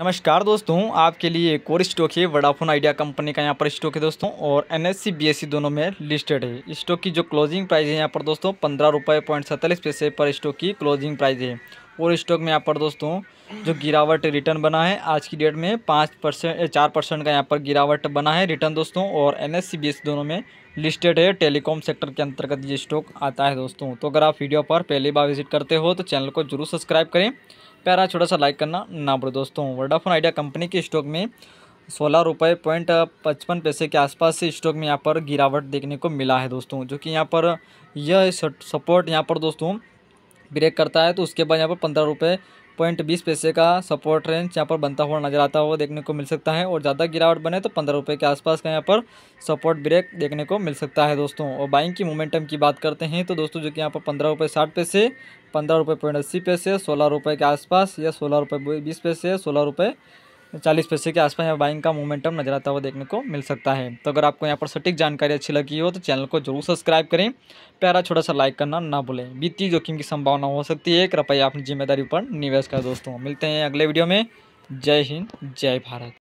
नमस्कार दोस्तों आपके लिए एक और स्टॉक है वडाफोन आइडिया कंपनी का यहाँ पर स्टॉक है दोस्तों और एन एस दोनों में लिस्टेड है स्टॉक की जो क्लोजिंग प्राइस है यहाँ पर दोस्तों पंद्रह रुपये पॉइंट सैंतालीस पैसे पर स्टॉक की क्लोजिंग प्राइस है और स्टॉक में यहाँ पर दोस्तों जो गिरावट रिटर्न बना है आज की डेट में पाँच परसेंट चार परसेंट का यहाँ पर गिरावट बना है रिटर्न दोस्तों और एन एस दोनों में लिस्टेड है टेलीकॉम सेक्टर के अंतर्गत ये स्टॉक आता है दोस्तों तो अगर आप वीडियो पर पहली बार विजिट करते हो तो चैनल को जरूर सब्सक्राइब करें प्यारा छोटा सा लाइक करना ना भूलें दोस्तों वर्डाफोन आइडिया कंपनी के स्टॉक में सोलह रुपये पॉइंट पचपन पैसे के आसपास से स्टॉक में यहाँ पर गिरावट देखने को मिला है दोस्तों जो कि यहाँ पर यह सपोर्ट यहाँ पर दोस्तों ब्रेक करता है तो उसके बाद यहाँ पर पंद्रह रुपये पॉइंट बीस पैसे का सपोर्ट रेंज यहाँ पर बनता हुआ नजर आता हुआ देखने को मिल सकता है और ज़्यादा गिरावट बने तो पंद्रह रुपये के आसपास का यहाँ पर सपोर्ट ब्रेक देखने को मिल सकता है दोस्तों और बाइंग की मोमेंटम की बात करते हैं तो दोस्तों जो कि यहाँ पर पंद्रह रुपये साठ पैसे पंद्रह रुपये पॉइंट अस्सी पैसे सोलह रुपये के आसपास या सोलह रुपये बीस पैसे सोलह रुपये चालीस पैसे के आसपास यहाँ बाइंग का मोमेंटम नजर आता हुआ देखने को मिल सकता है तो अगर आपको यहाँ पर सटीक जानकारी अच्छी लगी हो तो चैनल को जरूर सब्सक्राइब करें प्यारा छोटा सा लाइक करना ना भूलें वित्तीय जोखिम की संभावना हो सकती है कृपया अपनी जिम्मेदारी पर निवेश करें दोस्तों मिलते हैं अगले वीडियो में जय हिंद जय भारत